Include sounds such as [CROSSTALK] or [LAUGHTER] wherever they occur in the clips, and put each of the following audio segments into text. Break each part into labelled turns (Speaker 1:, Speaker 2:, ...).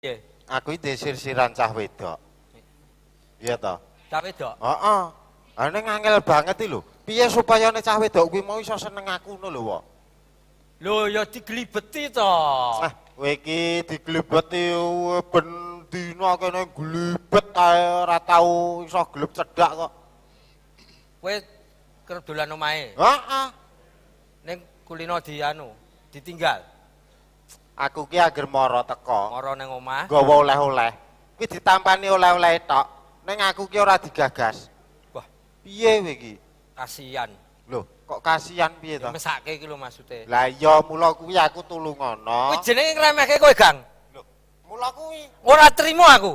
Speaker 1: Iya. Aku iki sirsiran cah wedok. Iya to? Cah wedok? Oh, Ah angel banget iki lho. Piye supaya nek cah wedok kuwi mau iso seneng aku ngono lho, Wak. Lho ya diglibeti to. Ah, kowe iki diglibeti ben dina kene glibet ae ora tau iso gleb cedhak kok. Kowe kerep omahe? Heeh. Ning kulino dianu, ditinggal. Aku ki agar moro teko. Moro neng omah. Gawa oleh-oleh. Kuwi ditampani oleh-oleh tok. neng aku ki ora digagas. Wah, piye kowe Kasian, Loh, kok kasian piye to? Ya mesake iki lho maksude. Lah iya mula kuwi aku tulungono. Kuwi jenenge ngremehke kowe, Gang. Loh, mula kuwi ora trimo aku.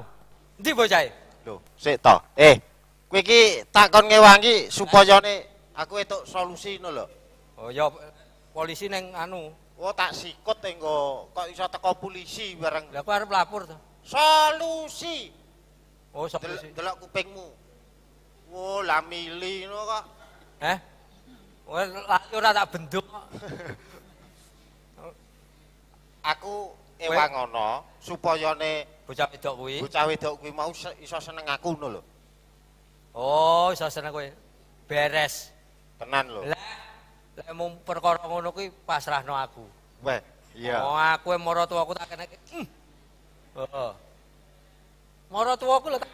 Speaker 1: Ndi bojai. E? Loh, sik toh Eh, kowe iki takon ngewangi supaya aku itu solusi ngono lho. Oh ya polisi neng anu Wah oh, tak sikut tenggo, kok iso teko polisi bareng. Lah aku arep lapor to. Solusi.
Speaker 2: Oh, solusi. Delok
Speaker 1: kupingmu. Wah, oh, lah milih mili kok. Hah? Wah, oh, la ora tak bendung [LAUGHS] Aku ewang ngono supaya ne bocah wedok kuwi. Bocah wedok kuwi mau iso seneng aku ngono lho. Oh, iso seneng kowe. Beres. Tenan lho. nek mung perkara ngono kuwi pasrahno aku. Weh, iya. Oh, aku e maratuaku tak kene. Heeh. Hmm. Oh, Maratuaku lho tak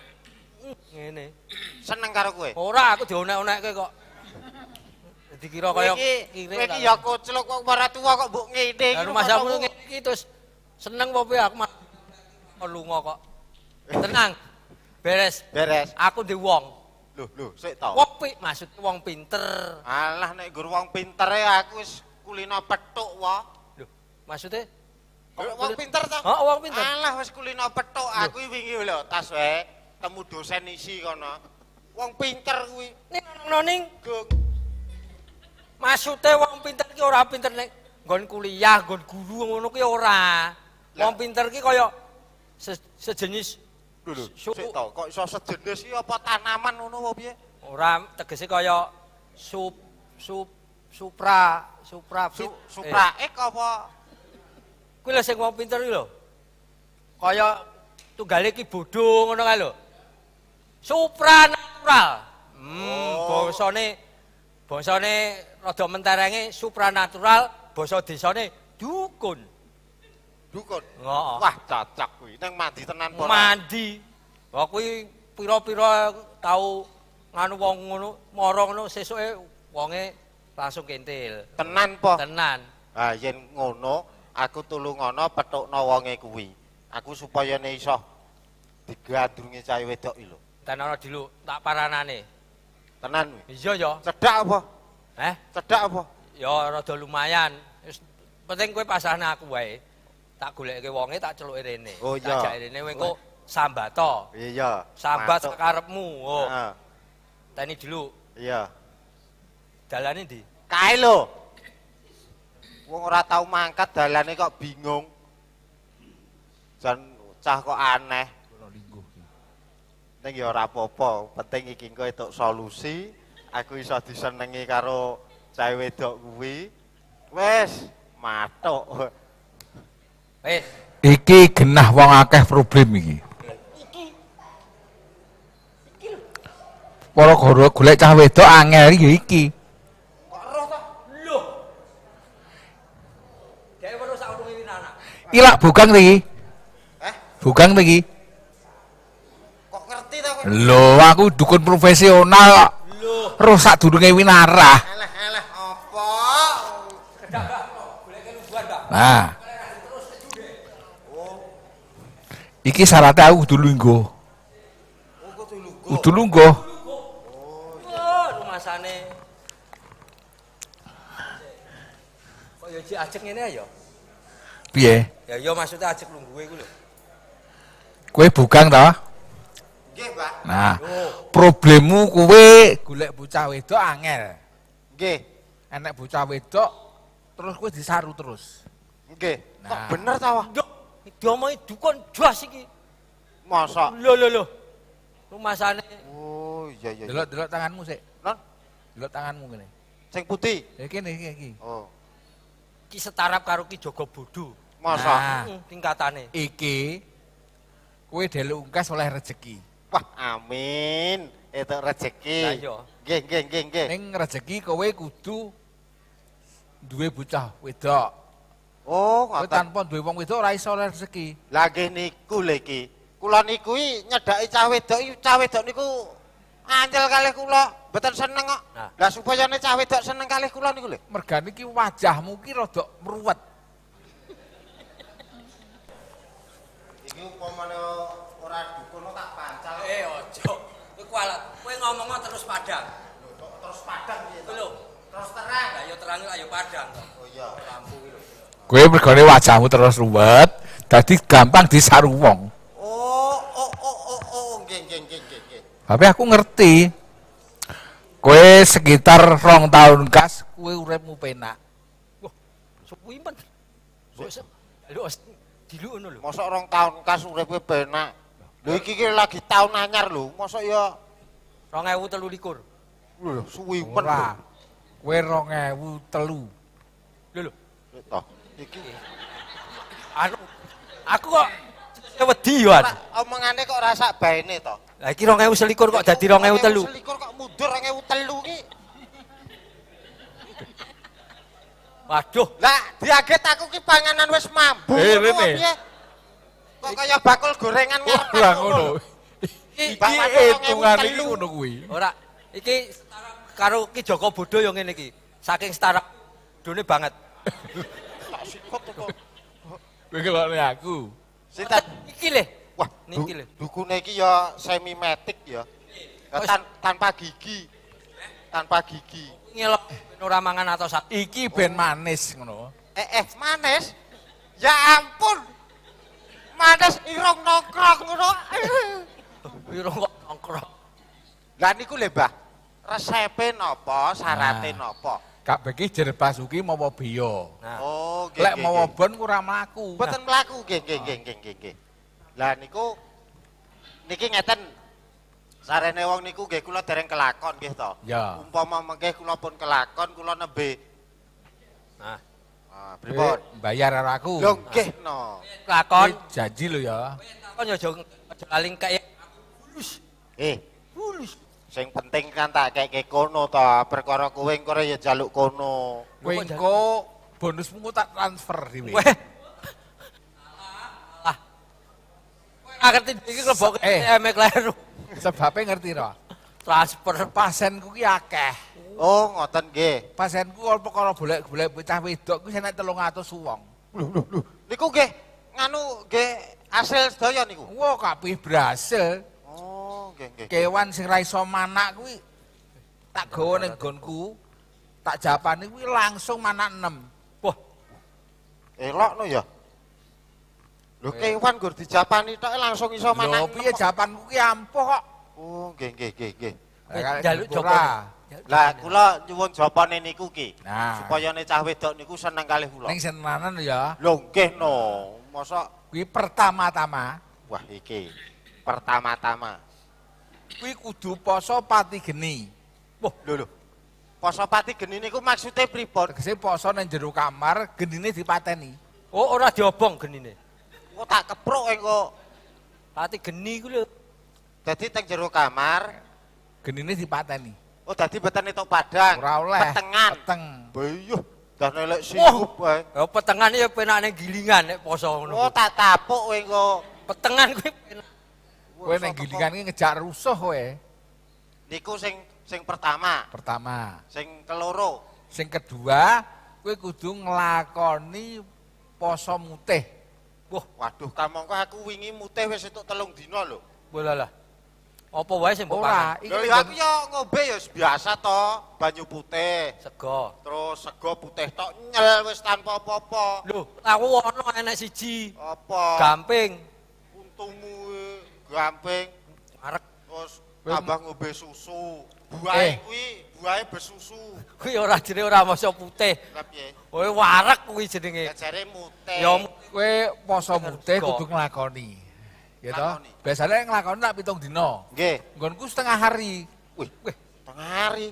Speaker 1: hmm, ngene. Seneng karo kowe. Ora, aku diunek-unekke kok. Dikira kaya kire. Kowe iki ya kocluk kok maratua kok mbok ngene iki. Lah masamu ngene iki terus seneng opo aku mah lunga kok. Tenang. Beres. Beres. Aku di wong. Lho, lho, sik to. Wepik maksud wong pinter. Alah nek nggur wong pintere aku wis kulina petuk wae. Lho, maksud e? Wong pinter to? Heeh, wong pinter. Alah wis kulina petuk aku wingi lho tas wae temu dosen isi kono. Wong pinter kuwi. Ning neng, ning. Maksud e wong pinter iki ora pinter nek nggon kuliah, nggon guru ngono kuwi ora. Wong pinter iki kaya sejenis Suku to kok iso sejenis iki apa tanaman ngono apa piye? Ora tegese kaya supra supra su, supra eh. ek eh. apa kuwi lho sing wong pinter iki lho. Kaya tunggal iki bodho ngono kae lho. Supra natural. Hmm, oh. bangsane bangsane rada menterenge supra natural, basa desane dukun. dukun. Wah, cacak kuwi. Nang mandi tenan po. Mandi. Wah, kuwi pira-pira tau nganu wong ngono, mara ngono sesuke wonge langsung kentil. Tenan po. Tenan. Ah, yen ngono aku tulungono petukno wonge kuwi. Aku supaya ne iso digadrungi cahe wedok iki lho. Tenan ora diluk, tak paranane. Tenan. Iya ya. Cedak apa? Hah? Eh? Cedak apa? Ya rada lumayan. Penting kowe pasahne aku wae. tak goleke wonge tak celuke rene. Oh iya. Ajake rene kok oh. sambata. Iya. Sambat karepmu. Oh. Heeh. Teni dulu. Iya. Dalane ndi? Kae lho. Wong ora tau mangkat dalane kok bingung. Jan cah kok aneh. Ning ya ora apa penting iki engko entuk solusi. Aku iso disenengi karo cewek dok kuwi. Wes, matok. Iki genah wong akeh problem iki. Iki. Iki lho. Para goro golek cah wedok angel ya iki. Ilak bukan lagi. Eh? Bukan lagi. Kok ngerti ta kok? aku dukun profesional kok. Lho. Rusak durunge winarah. Nah. Iki syaratnya aku dulu nggo. Udu lungguh. Oh, rumasane. Kok ya Ji ajeng ngene ya? Piye? Ya yo ya, maksudnya ajeng lungguhe iku lho. Kowe bugang ta? Nggih, Pak. Nah, oh. problemmu kowe golek bocah wedok angel. Nggih. Enek bocah wedok terus kowe disaru terus. Nggih. Nah, Kok bener ta, Wah? diomongi dukun jos iki. Masa? Lho lho lho. sana Oh, iya, iya iya. Delok delok tanganmu sik. Non. Delok tanganmu gini Sing putih. Ya kene iki iki. Oh. Ki setarap karo Ki Jogo Bodho. Masa? Nah, tingkatane. Iki kowe delok oleh rezeki. Wah, amin. Itu rezeki. Lah geng iya. Nggih nggih nggih nggih. Ning rezeki kowe kudu duwe bocah wedok. Oh, kowe tanpa duwe wong wedok ora iso rezeki. Lah nggih niku lho iki. Kula niku iki nyedhaki cah wedok, cah wedok niku ancel kalih kula, mboten seneng kok. Lah supaya nek cah wedok seneng kalih kula niku lho. Mergane iki wajahmu ki rada mruwet. Iku pomane ora dukun tak pancal. Eh ojo. Kowe kualat. Kowe ngomong terus padang. Loh, terus padang iki. Lho, terus terang. Ayo terang ayo ya padang. Oh iya, lampu iki lho. Kue mergane wajahmu terus ruwet, jadi gampang disarumong. wong. Oh, oh, oh, oh, oh, nggih, nggih, nggih, nggih. Tapi aku ngerti. kue sekitar rong tahun kas, kue uripmu penak. Wah, suwi men. Lho, diluk ngono lho. Mosok rong tahun kas urip kowe penak. Lu iki lagi tahun anyar lho, mosok ya 2023. Lho, suwi men. Ora. Kowe 2003. Lho lho. Toh. Iki. Anu aku kok wedi yo. Omongane kok rasa baene to. Lah iki 2021 kok dadi 2023. 2021 kok mundur 2023 ki. Waduh. Lah diaget aku ki panganan wis mambu. Eh Kok kaya bakul gorengan ngono. Lah ngono. Iki hitungan iki ngono kuwi. Ora iki karo ki Joko Bodo yo ngene iki. Saking setara dunia banget. [LAUGHS] Kok kok. Kowe ngelokne aku. Sing iki lho. Wah, niki lho. Buku iki ya semi metik ya. ya tan, tanpa gigi. Tanpa gigi. Ngilep ora mangan atau sak. Iki ben manis ngono. Eh eh manis. Ya ampun. Manis irung nongkrong ngono. [LAUGHS] Irung kok nongkrong. Lah niku lho, Mbah. Resepe napa, syarate napa? Kak Beki jadi basuki mau bawa bio. Nah. Oh, Lek mau bon kurang melaku. Bukan nah. melaku, geng, geng, geng, geng, geng. Lah niku, niki ngeten. Sarene wong niku gak kulo dereng kelakon gitu. to. umpama, Umpo kula mengeh pun kelakon kula nebe. Nah. Ah, Pripot, eh, bayar aku. Yo nggih no. Kelakon eh, janji lo ya. Kon yo aja aja lali kaya aku fulus. Eh, fulus. Sing penting kan tak kayak kayak kono ta, perkara kowe engko ya jaluk kono. Kowe engko bonusmu tak transfer di Weh. Alah. Kowe ngerti iki klebok eh McLaren. Sebabe ngerti ra? Transfer pasenku ki akeh. Oh, ngoten nggih. Pasenku kalau perkara boleh-boleh bocah wedok ku senek 300 wong. Lho lho lho. Niku nggih nganu nggih hasil sedaya niku. Wah, kabeh berhasil. kewan sing ra iso manak kuwi tak gawa ning gonku tak japani kuwi langsung manak 6 wah elok no ya lho eh. kewan gur dijapani tok langsung iso manak lho piye japanku kuwi ampuh kok oh nggih nggih nggih nggih njaluk eh, joko lah kula nyuwun japane niku ki nah. supaya ne cah wedok niku seneng kalih kula ning senenganan ya lho nggih no mosok kuwi pertama-tama wah iki pertama-tama kuwi kudu poso pati geni. Wah, lho lho. Poso pati geni niku maksude pripun? Tegese poso nang jero kamar genine dipateni. Oh, ora diobong genine. Kok oh, tak keprok engko. Pati geni ku lho. Dadi teng jero kamar genine dipateni. Oh, dadi beten itu padang. Ora oleh. Petengan. Peteng. Bayuh. Dan elek oh. sikup ae. Oh, petengan ya penake gilingan nek poso ngono. Oh, tak tapuk engko. Petengan kuwi Kowe nek gilingan iki ngejak rusuh kowe. Niku sing sing pertama. Pertama. Sing keloro. Sing kedua, kowe kudu nglakoni poso mutih. Wah, waduh kamangka aku wingi mutih wis entuk telung dino lho. Bola lah. Apa wae sing mbok Ora, iki aku yo ngombe yo biasa to, banyu putih, sego. Terus sego putih tok nyel wis tanpa apa-apa. Lho, aku ono enek siji. Apa? Gamping. Untungmu gamping arek terus tambah ngombe susu buahe eh. kuwi buahe besusu kuwi ora jenenge ora masa putih lha warak kowe warek kuwi jenenge ya jare mutih ya kowe masa ngelakoni kudu nglakoni ya to biasane nglakoni nak pitung dina nggih nggonku setengah hari wih setengah hari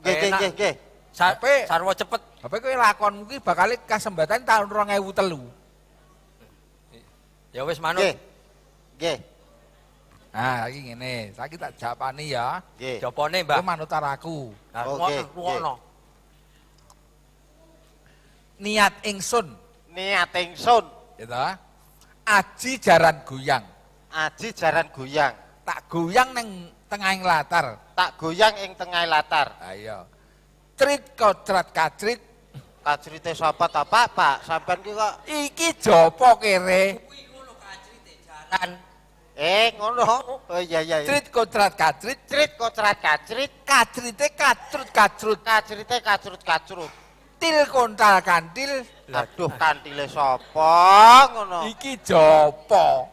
Speaker 1: nggih nggih nggih Sampai sarwa cepet. Tapi kowe lakon kuwi bakal kasembatan tahun 2003. Ya wis manut. Nggih. Nggih. Nah, iki ngene, saiki tak japani ya. Nggih. Japone, mbak Kowe manut aku. Nah, oh, Niat ingsun. Niat ingsun. Ya Aji jaran goyang. Aji jaran goyang. Tak goyang tengah tengahing latar. Tak goyang ing tengah latar. Ayo. Ah, iya. Trit kodrat kacrit. Kacrite sapa ta, Pak? Pak, sampean ki kok iki jopo kere. Kuwi jaran. Eh ngono. Oh iya iya. Trit kontrat katrit, trit kontrat katrit, katrite katrut katrut, katrite katrut katrut. Til kontal kantil. Aduh kantile sapa ngono. Iki jopo?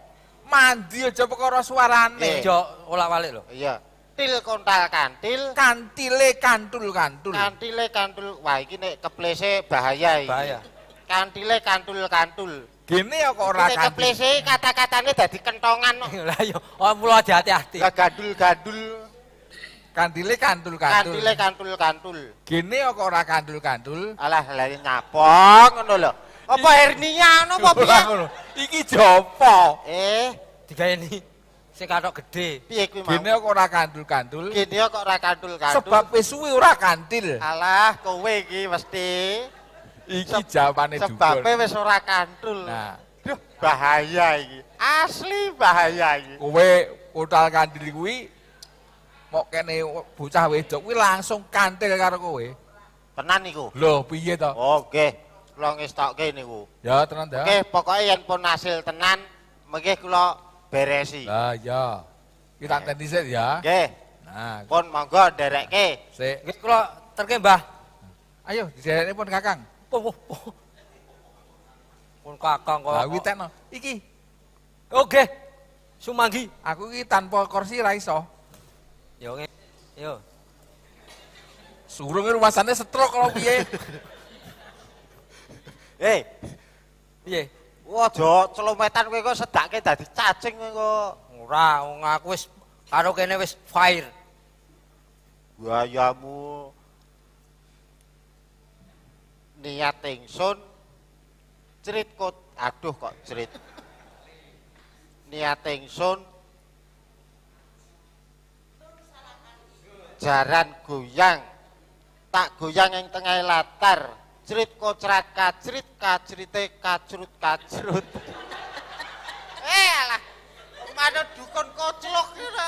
Speaker 1: Mandi jopo perkara suarane. Jo olak-balik lho. Iya. Til kontal kantil, kantile kantul kantul. Kantile kantul. Wah iki nek keplese bahaya iki. Bahaya. Kantile kantul. kantul. Gini ya kok ora kan. Keplese kata-katane dadi kentongan. Lah yo, oh, mulo aja hati-hati. gandul gadul-gadul. Kantile kantul-kantul. Kantile kantul-kantul. Gini kok ora kantul-kantul. Alah lali nyapok ngono lho. Apa hernia ngono apa piye? Iki jopo? Eh, digaeni sing katok gedhe. Piye Gini kok ora kantul-kantul. Gini kok ora kantul-kantul. Sebab wis suwi ora kantil. Alah kowe iki mesti Iki jawabane Dugul. Sebabe wis ora kantul. Nah. bahaya ini Asli bahaya ini Kowe utal kandil kuwi mok kene bocah wedok kuwi langsung kantil karo kowe. Tenan niku. loh piye to? Oke. Okay. Kula ngestokke niku. Ya, tenan ya. Oke, pokoknya yang yen pun hasil tenan mengke kula beresi. Lah iya. Kita tadi sik ya. oke Nah, pun monggo nderekke. Sik. Kula terke Mbah. Ayo, sini pun Kakang. Kok pun kakang kok. Lah witekno. Iki. Oke. Sumanggi. Aku iki tanpa kursi ra iso. Yo Yo. Surunge rumasane setruk kalau piye. Hei. [LAUGHS] Eh, piye? Waduh, celometan kowe kok sedake dadi cacing kowe kok. Ora, aku wis karo kene wis fire. Buayamu niat ingsun cerit kot aduh kok cerit niat ingsun jaran goyang tak goyang yang tengah latar cerit kocrat kacrit kacrite kacrut kacrut eh alah mana dukun celok gitu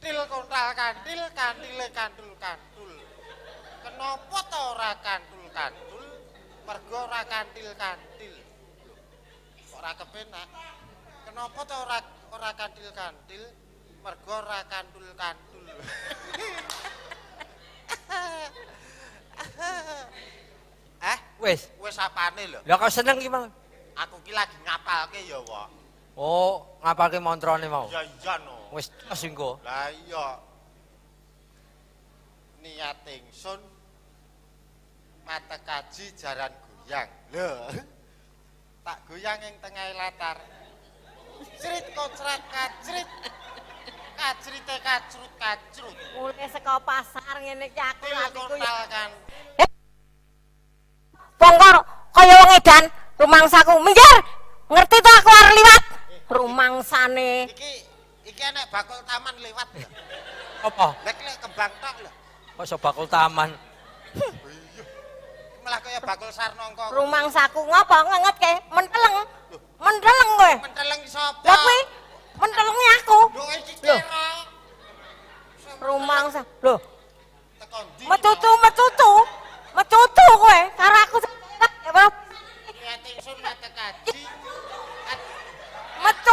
Speaker 1: kentil kontal kantil kantile kantul kantul kenapa ta ora kantul kantul mergo ora kantil kantil ora kepenak kenapa ta ora ora kantil kantil mergo ora kantul kantul eh wis wis apane lho lha kok seneng iki mang aku ki lagi ngapalke ya wo oh ngapake mantrane mau iya iya no Wis tas engko. Lah iya. Niat ingsun mate kaji jaran goyang. Lho. Tak goyang ing tengah latar. Cerit kocrak kacrit.
Speaker 2: Kacrit kacrut kacrut. Mulai saka pasar ngene iki aku atiku ya. Kan. Pongkor kaya wong edan rumangsaku. Minggir. Ngerti to aku arep liwat. Eh, Rumangsane. Iki iki enek bakul taman
Speaker 1: lewat. Apa? Lek lek kembang tok lho. Kok bakul taman? Malah kaya bakul sarnongko. Rumangsaku
Speaker 2: ngopo nganget ke? Menteleng.
Speaker 1: Menteleng kowe. Menteleng sapa? Lah kuwi mentelenge aku. Lho iki kerok.
Speaker 2: Rumangsa. Lho. Teko ndi? Metutu metutu. Metutu kowe karo aku. Ya apa? Ya tingsun metu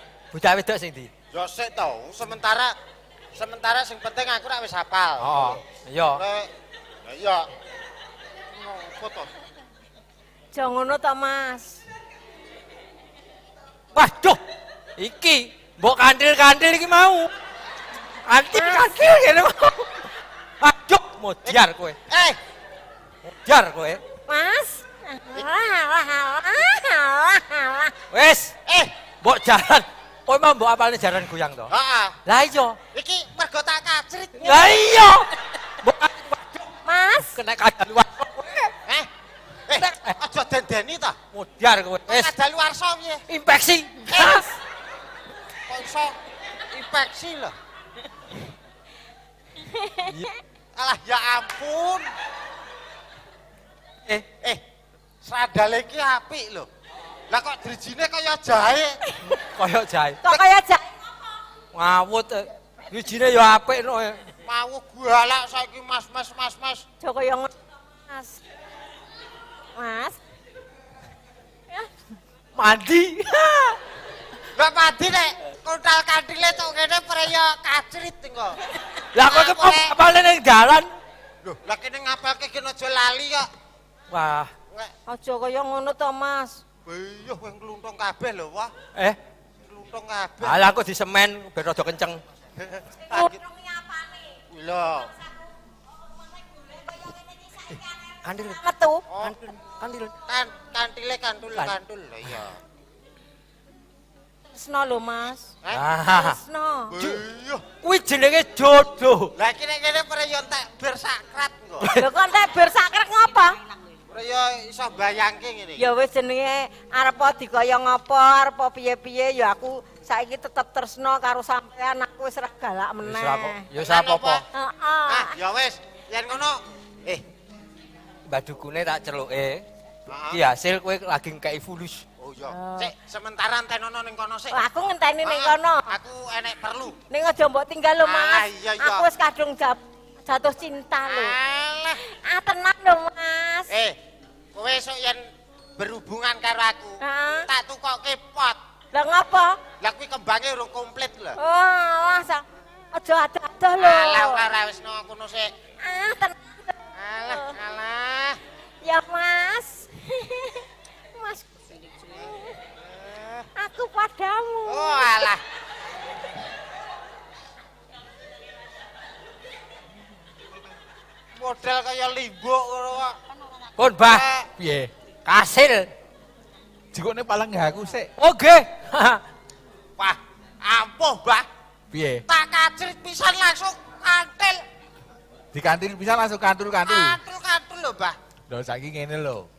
Speaker 1: Bocah wedok sing ndi? Yo sik to, sementara sementara sing penting aku ra wis hafal. Heeh. Oh, oh, iya. Lah iya. Ngopo to?
Speaker 2: Jo ngono to, Mas.
Speaker 1: Waduh, duh. Iki mbok kandil-kandil iki mau. Anti kandil ngene mau. Aduh, modiar kowe. Eh. Modiar kowe. Mas. Wes. Eh, mbok jalan. Kowe oh, mah mbok apalne jaran goyang to? Heeh. Lah iya. Iki mergo tak kacrit. Lah iya. Mbok Mas. Kena kadaluwarsa luar. Eh. Eh, aja dendeni ta. Mudhar kowe. Wis. Kadaluwarsa piye? Infeksi. Yes. Eh. Kok infeksi lho. Iya. Alah ya ampun. Eh, eh. Sadale iki apik lho. Lah kok drijine kaya jahe? [LAUGHS] Kaya jahe. Kok kaya jahe? Ngawut. Eh. Drijine ya apik no. Eh. Mau gualak saiki mas-mas mas-mas. Jo kaya ngono Mas. Mas. Ya. Mandi. [LAUGHS] Lah mandi nek kontal kantile tok kene preyo kacrit engko. Lah kok cepet apal ning lah kene ngapalke
Speaker 2: kena aja lali kok. Wah. Aja kaya ngono to, Mas. Iya,
Speaker 1: kowe ngluntung kabeh lho, Wah. Eh? Ngluntung kabeh. Halah kok di semen ben rada kenceng. Ngluntung nyapane. Lho. Kandil. Metu. Kandil. Oh. Kan kantile kantul kantul. Lho iya.
Speaker 2: Tresno lho, Mas. Eh? Tresno. Iya.
Speaker 1: Kuwi jenenge jodoh. Lah kene-kene pre yo entek bersakrat kok. Lho kok entek bersakrat Ya iso bayangke ngene. Ya wis
Speaker 2: jenenge arepa dikaya ngapa, arepa piye-piye ya aku saiki tetep tresno karo sampean aku wis regalak meneh. Ya sapa-sapa.
Speaker 1: Heeh. Ah, ya wis.
Speaker 2: Yen ngono eh
Speaker 1: badukune tak celuke. Heeh. Iya, sil kowe lagi kei fulus. Oh iya.
Speaker 2: Sik, sementara enten ono ning kono sik. aku ngenteni ning ah, kono. Aku enek perlu. Ning aja mbok tinggal lho, Mas. Ah, aku wis kadung jatuh cinta lho. Alah, ah tenang lho, Mas. Eh, Kowe sok yen berhubungan karo aku, Heeh. tak ke pot. Lah ngapa? Lah kuwi kembangnya udah komplit lho. Oh, alah sa. Aja ada-ada lho. Alah ora wis aku no se Ah, tenang. Alah, alah. Ya, Mas. [LAUGHS] mas. Aku padamu. Oh, alah.
Speaker 1: Model kayak libok kok. Pun, Bah piye? Kasil. paling gak aku sik. Oh nggih. [LAUGHS] Wah, ampuh, Mbah. Piye? Tak kacrit pisan langsung kantil. Dikantil pisan langsung kantul-kantul. Kantul-kantul lho, Mbah. Lho saiki ngene lho.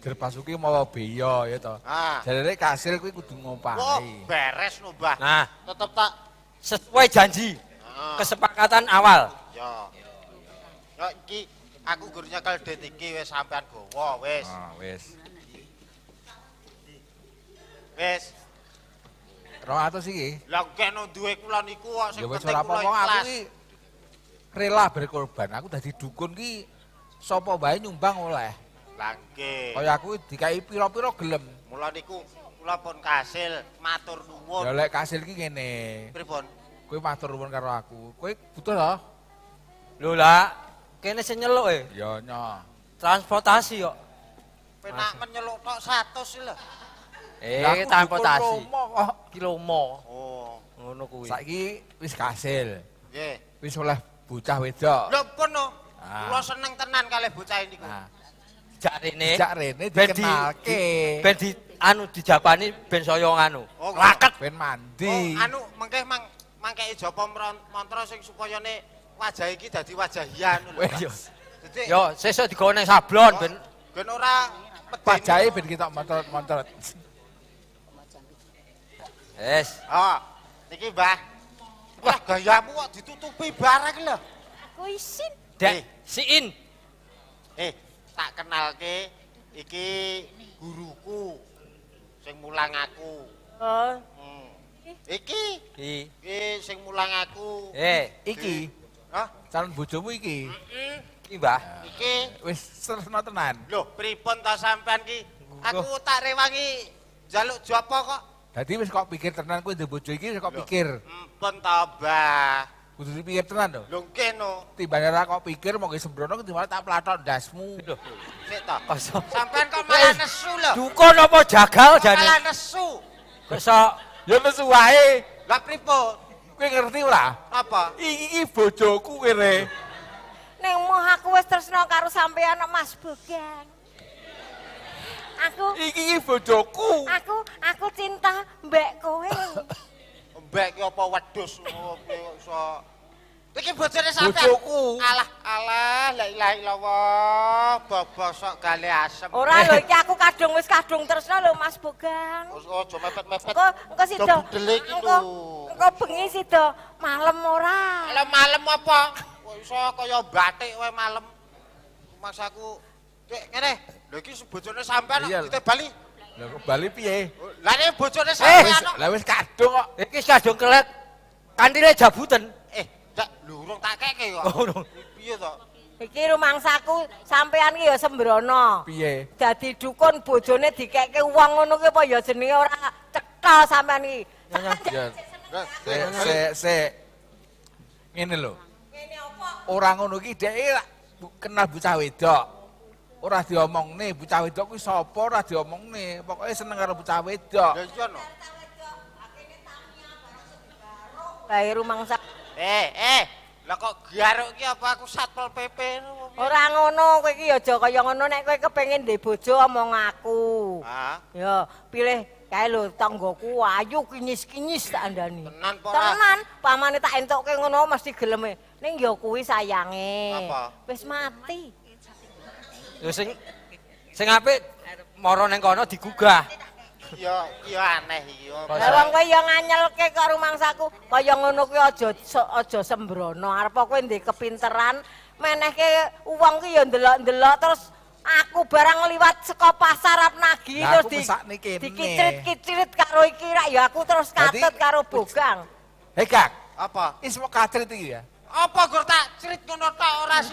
Speaker 1: Gerpasuki mawa beya ya to. Ah. Jarene kasil kuwi kudu ngompani. Oh, beres lho, Mbah. Nah, tetep tak sesuai janji. Ah. Kesepakatan awal. Ya. Ya iki aku gurunya kaldet iki wis sampean gowo wis ah wis wis 200 iki lha kene duwe kula niku kok sing penting kula apa aku iki rela berkorban aku dadi dukun ki sapa wae nyumbang oleh lagi kaya aku dikai pira-pira gelem mula niku kula pun kasil matur nuwun ya lek kasil ki ngene pripun kowe matur nuwun karo aku kowe butuh to lho lah kene sing nyeluk e. Ya nya. Transportasi yo. Penak men nyeluk tok 100 lho. Eh, transportasi. Kilomo kok, kilomo. Oh, ngono kuwi. Saiki wis kasil. Nggih. Wis oleh bocah wedok. Lho pun no. Ah. Kulo seneng tenan kalih bocah ini kuwi. Ah. Jak rene. Jak rene Ben di anu dijapani ben saya nganu. Oh, ben mandi. Oh, anu mengkeh mang mangkei japa mantra sing supaya nek wajah iki dadi wajah hian lho. Yo, sesuk digone sablon ben ben ora pajai ben kita motor-motor. Wes. Oh, iki Mbah. Wah, gayamu kok ditutupi bareng lho. Aku isin. Dek, eh. siin. Eh, tak kenal ke, iki guruku sing mulang aku. Oh. Hmm. Eh. Iki. Iki. Iki eh, sing mulang aku. Eh, iki. Hah? Calon bojomu iki. Heeh. Iki, Mbah. Iki. Wis sresna tenan. Lho, pripun ta sampean iki? Aku tak rewangi jaluk jopo kok. Dadi wis kok pikir tenan kowe ndek bojo iki kok pikir. Mpun ta, Mbah. Kudu dipikir tenan lho. Lho nggih no. Tibane ra kok pikir mau sembrono ketimbang tak platon dasmu. Lho. Sik ta. Sampean kok malah nesu lho. Dukun apa jagal jane? Malah nesu. Kok ya nesu wae. Lah pripun? Kowe ngerti ora? Apa? Iki bojoku kene.
Speaker 2: Neng moh aku wis tresno karo sampean Mas Bogeng. Aku
Speaker 1: Iki bojoku.
Speaker 2: Aku aku cinta mbek kowe.
Speaker 1: Mbek ki apa wedhus iso.
Speaker 2: Iki bojone sampean. Bojoku. Alah alah la ilaha illallah
Speaker 1: bobosok gale asem. Ora lho
Speaker 2: iki aku kadung wis kadung tresno lho Mas Bogang. Ojo mepet-mepet. Engko engko sida. Engko kok bengi sido malam
Speaker 1: ora? Lah malam apa? Kok iso kaya batik wae malam. Mas aku nek ngene, lho iki bojone sampean dite bali. Lah kok bali piye? Lah nek bojone eh, sampean lah wis kadung kok. Eh, iki kadung kelet. Kantile jabutan. Eh, dak
Speaker 2: lurung tak keke kok. Oh, piye to? Iki rumangsaku sampean iki ya sembrono. Piye? Dadi dukun bojone dikeke wong ngono ki apa ya jenenge ora cekel sampean iki.
Speaker 1: Ya, ya. Sek, sek, sek. Ngene lho. Ora ngono iki dheke kenal bocah wedok. Ora diomongne bocah wedok kuwi sapa ora diomongne, pokoke seneng karo bocah wedok. Ya iya no.
Speaker 2: Bayi rumangsak. Eh, eh.
Speaker 1: Lah kok garuk iki apa aku satpol PP? Ora
Speaker 2: ngono, kowe iki aja kaya ngono nek kowe kepengin ndek bojo omong aku. Ha? Ah. Ya, pilih Kae lho tanggoku ayu kinis-kinis tak andani. Tenan pora. Tenan, pamane tak entuke ngono mesti geleme. Ning ya kuwi sayange. Apa? Wis mati.
Speaker 1: Ya sing sing apik mara ning kono digugah.
Speaker 2: Ya ya aneh iki. Lah wong kowe ya nganyelke kok rumangsaku. Kaya ngono kuwi aja aja sembrono. Arep kowe ndek kepinteran menehke wong ki ya ndelok-ndelok terus aku barang liwat saka pasar nagi nah, terus di, dikicrit-kicrit karo iki rak ya aku terus katut karo bogang. Hei kak, apa? Ismu katrit iki ya? Apa gur tak crit ngono tok ora